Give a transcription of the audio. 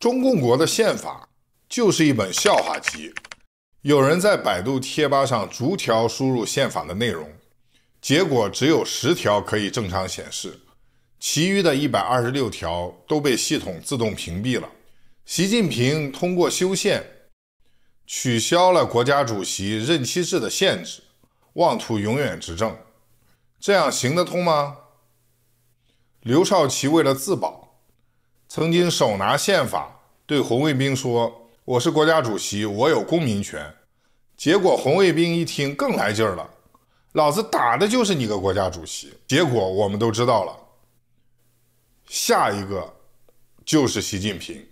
中共国的宪法就是一本笑话集。有人在百度贴吧上逐条输入宪法的内容，结果只有十条可以正常显示，其余的一百二十六条都被系统自动屏蔽了。习近平通过修宪取消了国家主席任期制的限制，妄图永远执政，这样行得通吗？刘少奇为了自保。曾经手拿宪法对红卫兵说：“我是国家主席，我有公民权。”结果红卫兵一听更来劲儿了：“老子打的就是你个国家主席！”结果我们都知道了，下一个就是习近平。